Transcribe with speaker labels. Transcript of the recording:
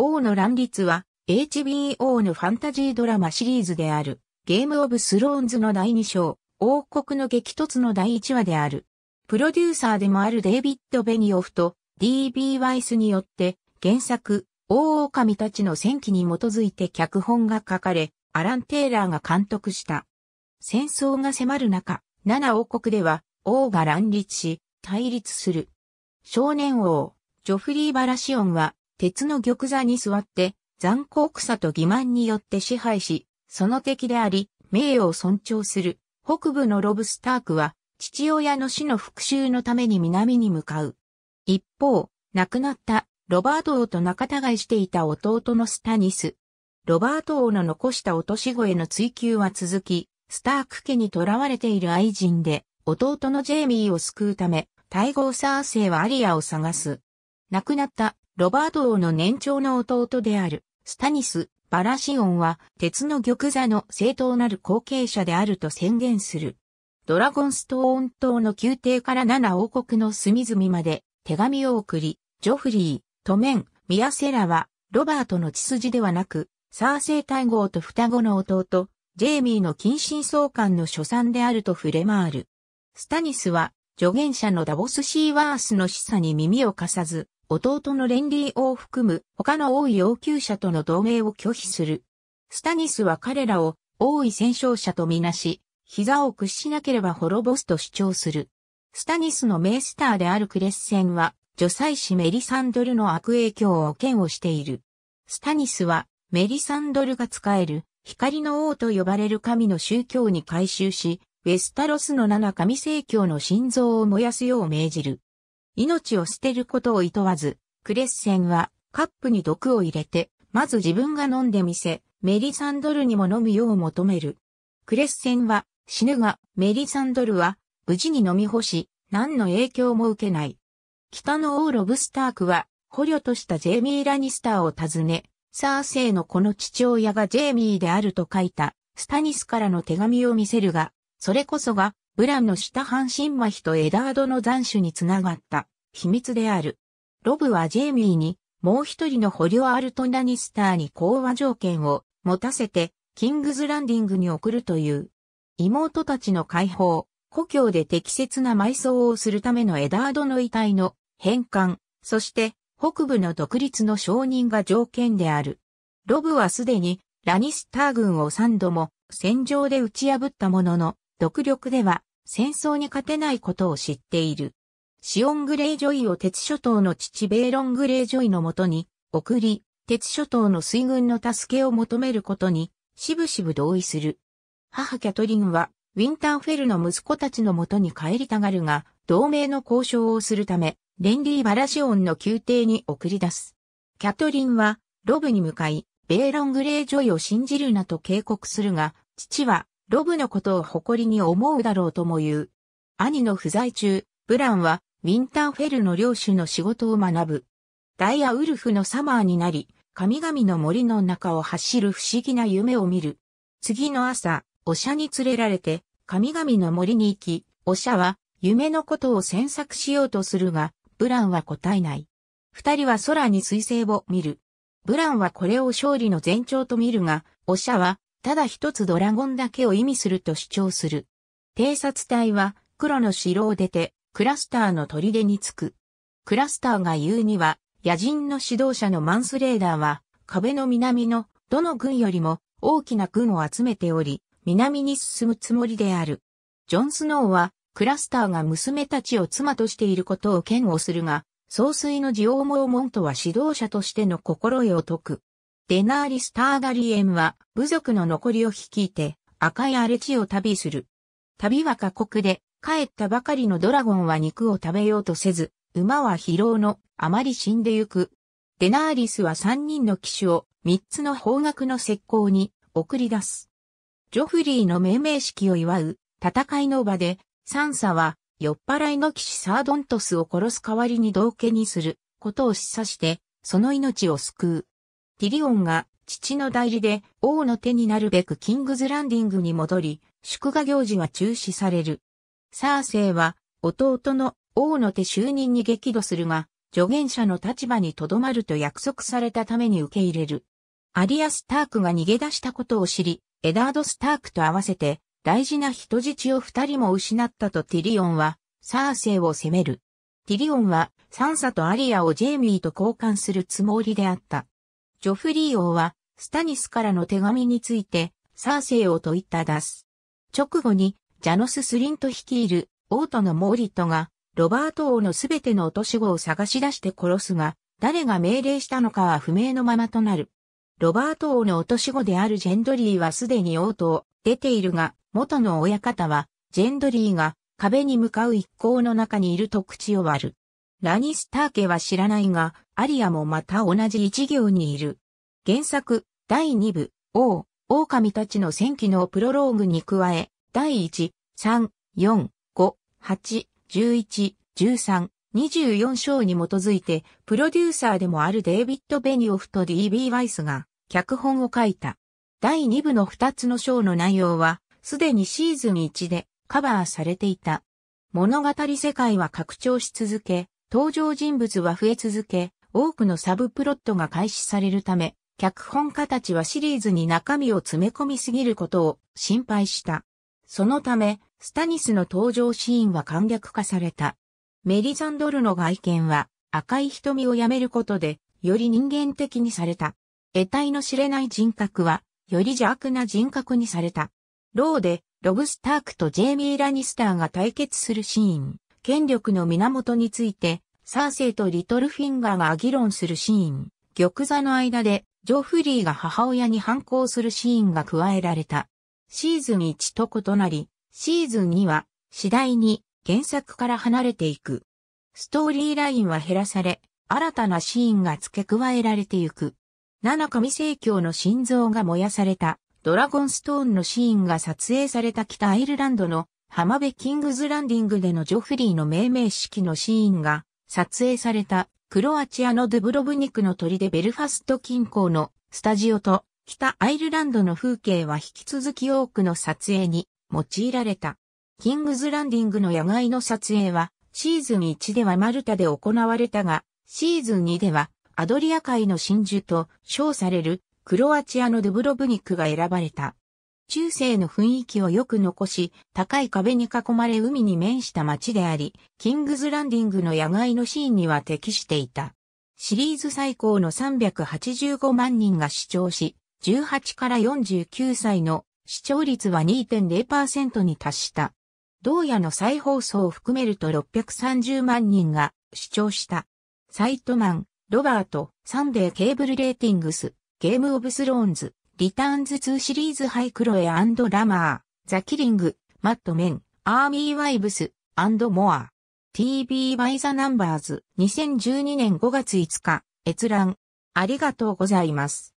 Speaker 1: 王の乱立は HBO のファンタジードラマシリーズであるゲームオブスローンズの第2章、王国の激突の第1話である。プロデューサーでもあるデイビッド・ベニオフと D.B. ワイスによって原作、王狼たちの戦記に基づいて脚本が書かれ、アラン・テイラーが監督した。戦争が迫る中、七王国では王が乱立し、対立する。少年王、ジョフリー・バラシオンは鉄の玉座に座って、残酷さと欺瞞によって支配し、その敵であり、名誉を尊重する。北部のロブスタークは、父親の死の復讐のために南に向かう。一方、亡くなったロバート王と仲違いしていた弟のスタニス。ロバート王の残した落とし子への追求は続き、スターク家に囚われている愛人で、弟のジェイミーを救うため、大号サーセイはアリアを探す。亡くなったロバート王の年長の弟である、スタニス・バラシオンは、鉄の玉座の正当なる後継者であると宣言する。ドラゴンストーン島の宮廷から7王国の隅々まで手紙を送り、ジョフリー、トメン、ミアセラは、ロバートの血筋ではなく、サーセイ大号と双子の弟、ジェイミーの近親相関の所産であると触れ回る。スタニスは、助言者のダボス・シーワースの示唆に耳を貸さず、弟のレンリーを含む他の王位要求者との同盟を拒否する。スタニスは彼らを王位戦勝者とみなし、膝を屈しなければ滅ぼすと主張する。スタニスの名スターであるクレッセンは、女祭司メリサンドルの悪影響を嫌悪している。スタニスは、メリサンドルが使える、光の王と呼ばれる神の宗教に改宗し、ウェスタロスの七神聖教の心臓を燃やすよう命じる。命を捨てることを厭わず、クレッセンはカップに毒を入れて、まず自分が飲んでみせ、メリサンドルにも飲むよう求める。クレッセンは死ぬが、メリサンドルは無事に飲み干し、何の影響も受けない。北の王ロブスタークは、捕虜としたジェイミー・ラニスターを訪ね、サーセイの子の父親がジェイミーであると書いた、スタニスからの手紙を見せるが、それこそがブランの下半身麻痺とエダードの残首につながった秘密である。ロブはジェイミーにもう一人の捕虜アルトナニスターに講和条件を持たせてキングズランディングに送るという。妹たちの解放、故郷で適切な埋葬をするためのエダードの遺体の返還、そして北部の独立の承認が条件である。ロブはすでにラニスター軍を3度も戦場で打ち破ったものの、独力では戦争に勝てないことを知っている。シオン・グレイ・ジョイを鉄諸島の父ベーロン・グレイ・ジョイのもとに送り、鉄諸島の水軍の助けを求めることに、しぶしぶ同意する。母キャトリンは、ウィンターフェルの息子たちのもとに帰りたがるが、同盟の交渉をするため、レンリー・バラシオンの宮廷に送り出す。キャトリンは、ロブに向かい、ベーロン・グレイ・ジョイを信じるなと警告するが、父はロブのことを誇りに思うだろうとも言う。兄の不在中、ブランはウィンターフェルの領主の仕事を学ぶ。ダイアウルフのサマーになり、神々の森の中を走る不思議な夢を見る。次の朝、おしゃに連れられて、神々の森に行き、おしゃは夢のことを詮索しようとするが、ブランは答えない。二人は空に彗星を見る。ブランはこれを勝利の前兆と見るが、おしゃはただ一つドラゴンだけを意味すると主張する。偵察隊は黒の城を出てクラスターの砦に着く。クラスターが言うには野人の指導者のマンスレーダーは壁の南のどの軍よりも大きな軍を集めており、南に進むつもりである。ジョン・スノーはクラスターが娘たちを妻としていることを嫌悪するが、総帥のジオーモーモントは指導者としての心得を説く。デナーリス・ターガリエンは部族の残りを率いて赤い荒れ地を旅する。旅は過酷で、帰ったばかりのドラゴンは肉を食べようとせず、馬は疲労のあまり死んでゆく。デナーリスは三人の騎手を三つの方角の石膏に送り出す。ジョフリーの命名式を祝う戦いの場で、サンサは酔っ払いの騎士サードントスを殺す代わりに道家にすることを示唆して、その命を救う。ティリオンが父の代理で王の手になるべくキングズランディングに戻り、祝賀行事が中止される。サーセイは弟の王の手就任に激怒するが、助言者の立場に留まると約束されたために受け入れる。アリア・スタークが逃げ出したことを知り、エダード・スタークと合わせて大事な人質を二人も失ったとティリオンは、サーセイを責める。ティリオンはサンサとアリアをジェイミーと交換するつもりであった。ジョフリー王は、スタニスからの手紙について、サーセイ王と言った出す。直後に、ジャノス・スリント率いる、王とのモーリットが、ロバート王のすべての落とし子を探し出して殺すが、誰が命令したのかは不明のままとなる。ロバート王の落とし子であるジェンドリーはすでに王と出ているが、元の親方は、ジェンドリーが壁に向かう一行の中にいると口を割る。ラニスター家は知らないが、アリアもまた同じ一行にいる。原作、第2部、王、狼たちの戦記のプロローグに加え、第1、3、4、5、8、11、13、24章に基づいて、プロデューサーでもあるデイビッド・ベニオフと D.B. ワイスが、脚本を書いた。第2部の2つの章の内容は、すでにシーズン1でカバーされていた。物語世界は拡張し続け、登場人物は増え続け、多くのサブプロットが開始されるため、脚本家たちはシリーズに中身を詰め込みすぎることを心配した。そのため、スタニスの登場シーンは簡略化された。メリザンドルの外見は赤い瞳をやめることで、より人間的にされた。得体の知れない人格は、より邪悪な人格にされた。ローで、ロブ・スタークとジェイミー・ラニスターが対決するシーン。権力の源について、サーセイとリトルフィンガーが議論するシーン、玉座の間で、ジョフリーが母親に反抗するシーンが加えられた。シーズン1と異なり、シーズン2は次第に原作から離れていく。ストーリーラインは減らされ、新たなシーンが付け加えられていく。七神聖教の心臓が燃やされたドラゴンストーンのシーンが撮影された北アイルランドの浜辺キングズランディングでのジョフリーの命名式のシーンが撮影されたクロアチアのドゥブロブニクの鳥でベルファスト近郊のスタジオと北アイルランドの風景は引き続き多くの撮影に用いられた。キングズランディングの野外の撮影はシーズン1ではマルタで行われたが、シーズン2ではアドリア海の真珠と称されるクロアチアのドゥブロブニクが選ばれた。中世の雰囲気をよく残し、高い壁に囲まれ海に面した街であり、キングズランディングの野外のシーンには適していた。シリーズ最高の385万人が視聴し、18から49歳の視聴率は2.0%に達した。同夜の再放送を含めると630万人が視聴した。サイトマン、ロバート、サンデーケーブルレーティングス、ゲームオブスローンズ、リターンズ2シリーズハイクロエラマー、ザ・キリング、マット・メン、アーミー・ワイブス、モア。TV by the Numbers 2012年5月5日閲覧ありがとうございます。